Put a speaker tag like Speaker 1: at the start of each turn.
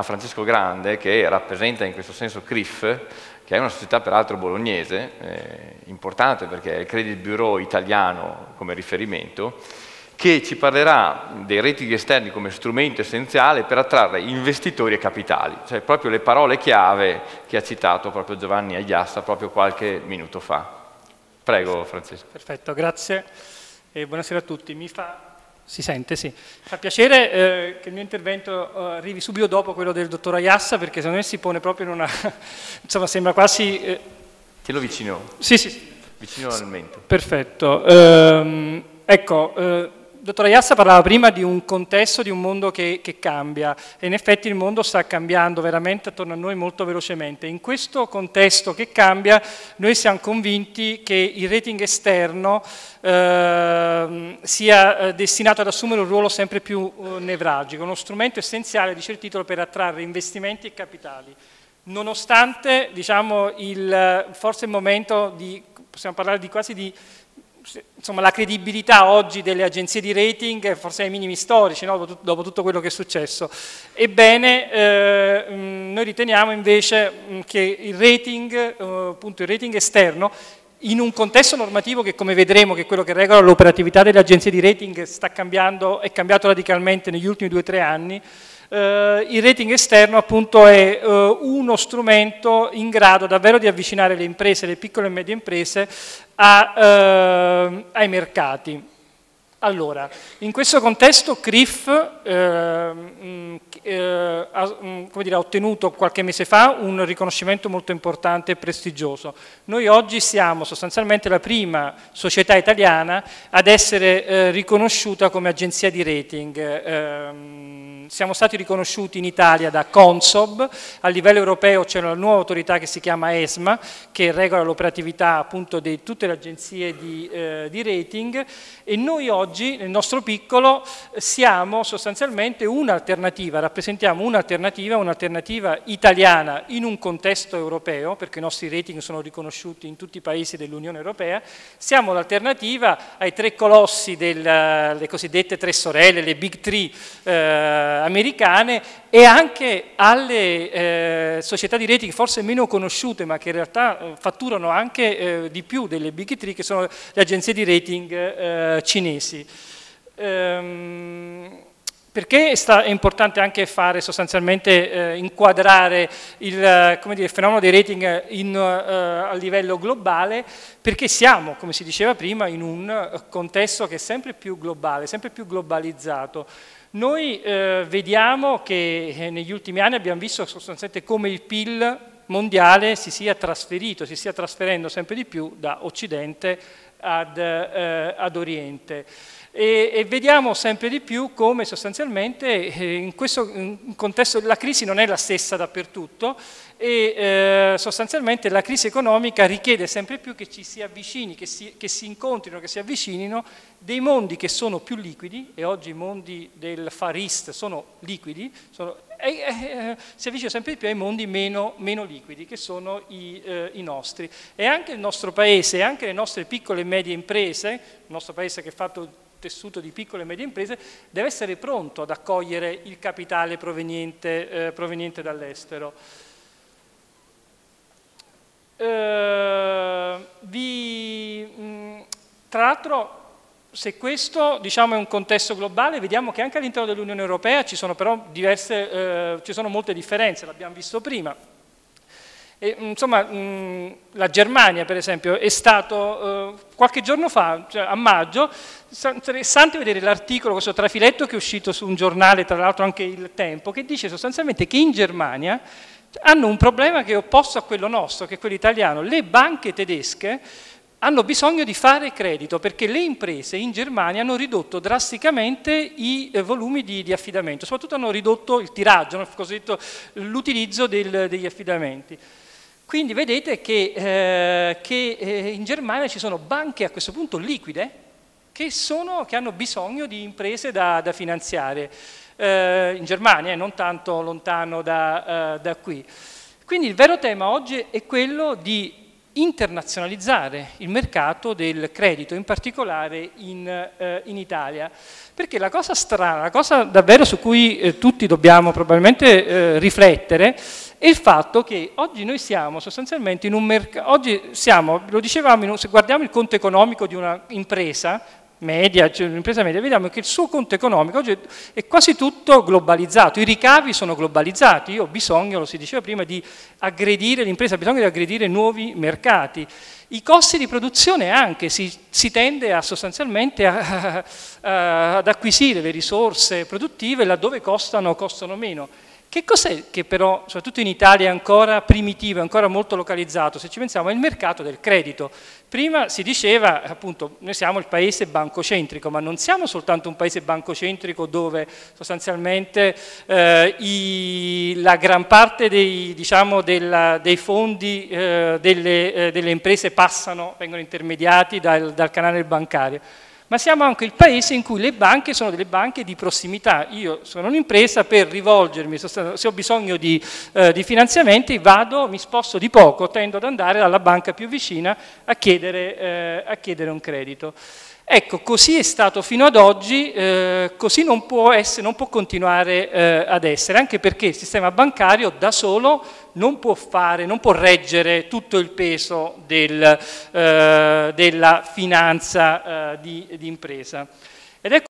Speaker 1: a Francesco Grande, che rappresenta in questo senso CRIF, che è una società peraltro bolognese, eh, importante perché è il Credit Bureau italiano come riferimento, che ci parlerà dei rating esterni come strumento essenziale per attrarre investitori e capitali, cioè proprio le parole chiave che ha citato proprio Giovanni Agliassa proprio qualche minuto fa. Prego Francesco. Perfetto, grazie e buonasera a tutti. Mi fa si sente, sì. Fa piacere eh, che il mio intervento eh, arrivi subito dopo quello del dottor Ayassa, perché secondo me si pone proprio in una... insomma, sembra quasi... Eh... Te lo vicino? Sì, sì. sì. Vicino al mento. Perfetto. Ehm, ecco, eh, dottora Iassa parlava prima di un contesto, di un mondo che, che, cambia e in effetti il mondo sta cambiando veramente attorno a noi molto velocemente. In questo contesto che cambia noi siamo convinti che il rating esterno ehm, eh, sia destinato ad assumere un ruolo sempre più eh, nevragico, uno strumento essenziale di certitolo per attrarre investimenti e capitali. Nonostante diciamo, il, forse il momento di, possiamo parlare di quasi di insomma, la credibilità oggi delle agenzie di rating è forse ai minimi storici, no? dopo, tutto quello che è successo. Ebbene, eh, mm, noi riteniamo invece mm, che il rating, eh, appunto il rating esterno, in un contesto normativo che come vedremo che è quello che regola l'operatività delle agenzie di rating sta cambiando, è cambiato radicalmente negli ultimi due o tre anni, eh, il rating esterno appunto è eh, uno strumento in grado davvero di avvicinare le imprese, le piccole e medie imprese a, eh, ai mercati. Allora, in questo contesto CRIF eh, eh, ha mm, dire, ottenuto qualche mese fa un riconoscimento molto importante e prestigioso. Noi oggi siamo sostanzialmente la prima società italiana ad essere eh, riconosciuta come agenzia di rating. Ehm, siamo stati riconosciuti in Italia da Consob, a livello europeo c'è una nuova autorità che si chiama ESMA che regola l'operatività appunto di tutte le agenzie di, eh, di rating e noi oggi nel nostro piccolo siamo sostanzialmente sostanzialmente un'alternativa, rappresentiamo un'alternativa, un'alternativa italiana in un contesto europeo, perché i nostri rating sono riconosciuti in tutti i paesi dell'Unione Europea, siamo l'alternativa ai tre colossi delle eh, cosiddette tre sorelle, le big three eh, americane e anche alle eh, società di rating forse meno conosciute, ma che in realtà eh, fatturano anche eh, di più delle big three, che sono le agenzie di rating eh, cinesi. Um, perché è importante anche fare sostanzialmente eh, inquadrare il, eh, dire, il, fenomeno dei rating in, uh, a livello globale? Perché siamo, come si diceva prima, in un eh, contesto che è sempre più globale, sempre più globalizzato. Noi eh, vediamo che negli ultimi anni abbiamo visto sostanzialmente come il PIL mondiale si sia trasferito, si stia trasferendo sempre di più da Occidente ad, eh, ad Oriente. E, e, vediamo sempre di più come sostanzialmente eh, in questo in contesto la crisi non è la stessa dappertutto e eh, sostanzialmente la crisi economica richiede sempre più che ci si avvicini, che si, che si, incontrino, che si avvicinino dei mondi che sono più liquidi e oggi i mondi del Far East sono liquidi, sono e, e, si avvicina sempre di più ai mondi meno, meno liquidi, che sono i, eh, i, nostri. E anche il nostro paese, anche le nostre piccole e medie imprese, il nostro paese che è fatto tessuto di piccole e medie imprese, deve essere pronto ad accogliere il capitale proveniente, eh, proveniente dall'estero. Eh, vi, mh, tra l'altro se questo diciamo, è un contesto globale, vediamo che anche all'interno dell'Unione Europea ci sono però diverse, eh, ci sono molte differenze, l'abbiamo visto prima. E, mm, insomma, mh, mm, la Germania, per esempio, è stato eh, qualche giorno fa, cioè a maggio, interessante vedere l'articolo, questo trafiletto che è uscito su un giornale, tra l'altro anche Il Tempo, che dice sostanzialmente che in Germania hanno un problema che è opposto a quello nostro, che è quello italiano. Le banche tedesche hanno bisogno di fare credito perché le imprese in Germania hanno ridotto drasticamente i eh, volumi di, di, affidamento, soprattutto hanno ridotto il tiraggio, l'utilizzo degli affidamenti. Quindi vedete che, eh, che eh, in Germania ci sono banche a questo punto liquide che, sono, che hanno bisogno di imprese da, da finanziare, eh, in Germania, non tanto lontano da, da qui. Quindi il vero tema oggi è quello di internazionalizzare il mercato del credito, in particolare in, eh, in, Italia. Perché la cosa strana, la cosa davvero su cui eh, tutti dobbiamo probabilmente eh, riflettere, è il fatto che oggi noi siamo sostanzialmente in un mercato, oggi siamo, lo dicevamo, un, se guardiamo il conto economico di una impresa, media, cioè un'impresa media, vediamo che il suo conto economico oggi è quasi tutto globalizzato, i ricavi sono globalizzati, io ho bisogno, lo si diceva prima, di aggredire l'impresa, ha bisogno di aggredire nuovi mercati. I costi di produzione anche, si, si tende a, sostanzialmente a, a, ad acquisire le risorse produttive laddove costano, costano meno. Che cos'è che però, soprattutto in Italia, è ancora primitivo, è ancora molto localizzato? Se ci pensiamo, è il mercato del credito. Prima si diceva, appunto, noi siamo il paese bancocentrico, ma non siamo soltanto un paese bancocentrico dove sostanzialmente eh, i, la gran parte dei, diciamo, della, dei fondi eh, delle, eh, delle, imprese passano, vengono intermediati dal, dal canale bancario ma siamo anche il paese in cui le banche sono delle banche di prossimità. Io sono un'impresa, per rivolgermi, se ho bisogno di, eh, di, finanziamenti, vado, mi sposto di poco, tendo ad andare alla banca più vicina a chiedere, eh, a chiedere un credito. Ecco, così è stato fino ad oggi, eh, così non può, essere, non può continuare eh, ad essere, anche perché il sistema bancario da solo non può fare, non può reggere tutto il peso del, eh, della finanza eh, di, di impresa. Ecco